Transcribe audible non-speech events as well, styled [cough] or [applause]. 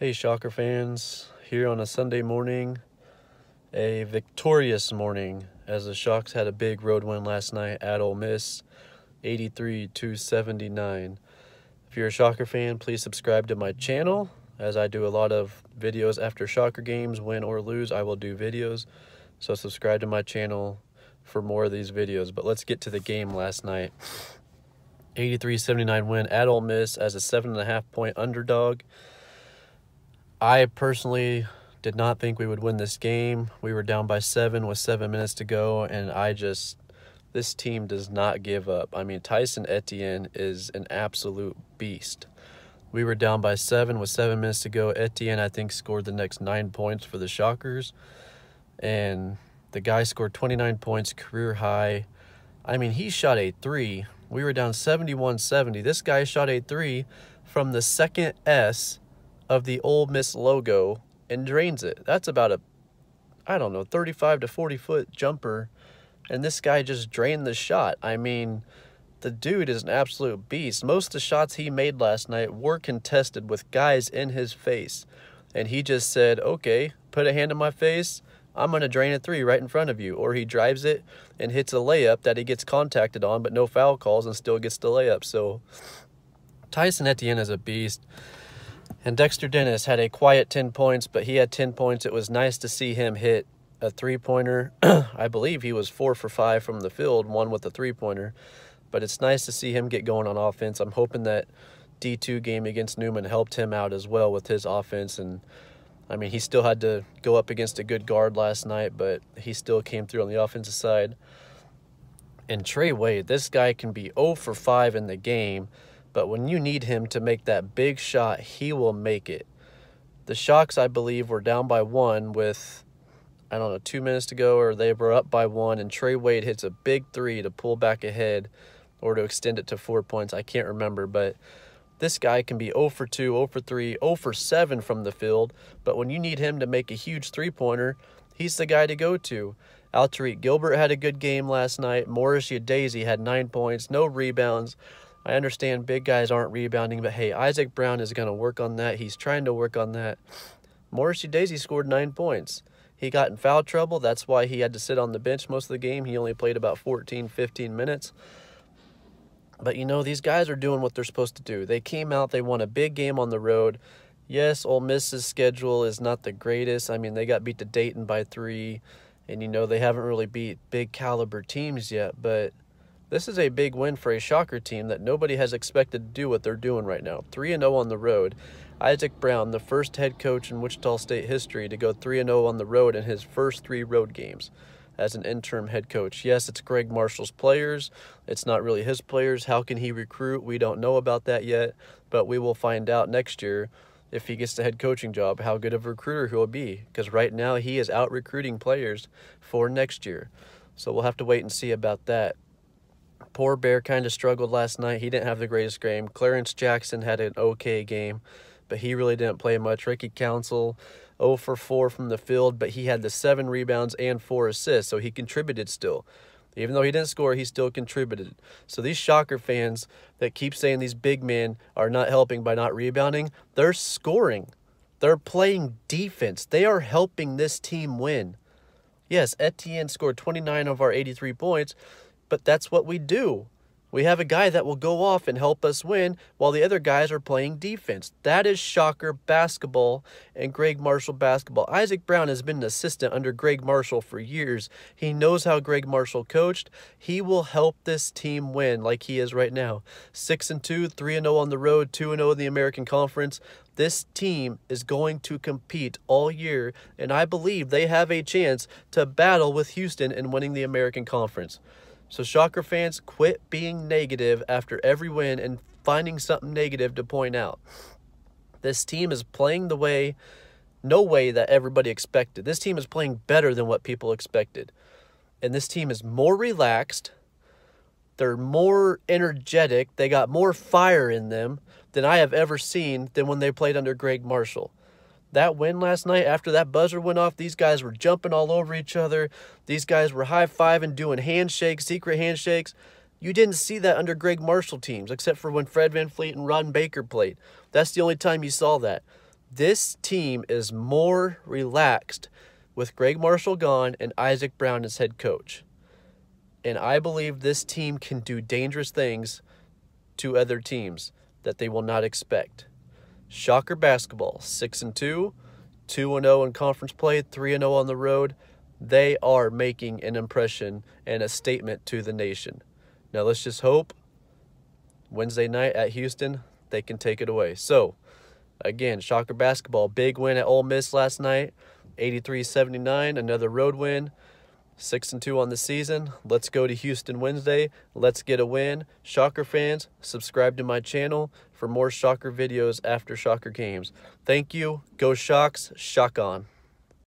Hey Shocker fans, here on a Sunday morning, a victorious morning as the Shocks had a big road win last night at Ole Miss, 83 to 79. If you're a Shocker fan, please subscribe to my channel as I do a lot of videos after Shocker games, win or lose, I will do videos. So subscribe to my channel for more of these videos. But let's get to the game last night. 83-79 win at Ole Miss as a 7.5 point underdog. I personally did not think we would win this game. We were down by seven with seven minutes to go, and I just, this team does not give up. I mean, Tyson Etienne is an absolute beast. We were down by seven with seven minutes to go. Etienne, I think, scored the next nine points for the Shockers, and the guy scored 29 points, career high. I mean, he shot a three. We were down 71 70. This guy shot a three from the second S of the Ole Miss logo and drains it. That's about a, I don't know, 35 to 40 foot jumper. And this guy just drained the shot. I mean, the dude is an absolute beast. Most of the shots he made last night were contested with guys in his face. And he just said, okay, put a hand in my face. I'm going to drain a three right in front of you. Or he drives it and hits a layup that he gets contacted on, but no foul calls and still gets the layup. So Tyson Etienne is a beast. And Dexter Dennis had a quiet 10 points, but he had 10 points. It was nice to see him hit a three pointer. [clears throat] I believe he was four for five from the field, one with a three pointer. But it's nice to see him get going on offense. I'm hoping that D2 game against Newman helped him out as well with his offense. And I mean, he still had to go up against a good guard last night, but he still came through on the offensive side. And Trey Wade, this guy can be 0 for 5 in the game but when you need him to make that big shot, he will make it. The Sharks, I believe, were down by one with, I don't know, two minutes to go, or they were up by one, and Trey Wade hits a big three to pull back ahead or to extend it to four points. I can't remember, but this guy can be 0 for 2, 0 for 3, 0 for 7 from the field. But when you need him to make a huge three pointer, he's the guy to go to. Al Tariq Gilbert had a good game last night. Maurice Daisy had nine points, no rebounds. I understand big guys aren't rebounding, but hey, Isaac Brown is going to work on that. He's trying to work on that. Morrissey Daisy scored nine points. He got in foul trouble. That's why he had to sit on the bench most of the game. He only played about 14, 15 minutes. But you know, these guys are doing what they're supposed to do. They came out, they won a big game on the road. Yes, Ole Miss's schedule is not the greatest. I mean, they got beat to Dayton by three, and you know, they haven't really beat big caliber teams yet, but this is a big win for a Shocker team that nobody has expected to do what they're doing right now. 3 0 on the road. Isaac Brown, the first head coach in Wichita State history to go 3 0 on the road in his first three road games as an interim head coach. Yes, it's Greg Marshall's players. It's not really his players. How can he recruit? We don't know about that yet, but we will find out next year if he gets the head coaching job, how good of a recruiter he will be. Because right now he is out recruiting players for next year. So we'll have to wait and see about that. Poor Bear kind of struggled last night. He didn't have the greatest game. Clarence Jackson had an okay game, but he really didn't play much. Ricky Council, 0 for 4 from the field, but he had the seven rebounds and four assists, so he contributed still. Even though he didn't score, he still contributed. So these Shocker fans that keep saying these big men are not helping by not rebounding, they're scoring. They're playing defense. They are helping this team win. Yes, Etienne scored 29 of our 83 points, but that's what we do. We have a guy that will go off and help us win while the other guys are playing defense. That is Shocker basketball and Greg Marshall basketball. Isaac Brown has been an assistant under Greg Marshall for years. He knows how Greg Marshall coached. He will help this team win like he is right now. 6 and 2, 3 and 0 on the road, 2 and 0 in the American Conference. This team is going to compete all year, and I believe they have a chance to battle with Houston in winning the American Conference. So Shocker fans, quit being negative after every win and finding something negative to point out. This team is playing the way, no way that everybody expected. This team is playing better than what people expected. And this team is more relaxed. They're more energetic. They got more fire in them than I have ever seen than when they played under Greg Marshall that win last night, after that buzzer went off, these guys were jumping all over each other. These guys were high fiving, doing handshakes, secret handshakes. You didn't see that under Greg Marshall teams, except for when Fred Van Fleet and Ron Baker played. That's the only time you saw that. This team is more relaxed with Greg Marshall gone and Isaac Brown as head coach. And I believe this team can do dangerous things to other teams that they will not expect. Shocker basketball, 6 and 2, 2 and 0 in conference play, 3 and 0 on the road. They are making an impression and a statement to the nation. Now let's just hope Wednesday night at Houston they can take it away. So, again, Shocker basketball, big win at Ole Miss last night, 83-79, another road win. Six and two on the season. Let's go to Houston Wednesday. Let's get a win. Shocker fans, subscribe to my channel for more Shocker videos after Shocker games. Thank you. Go Shocks. Shock on.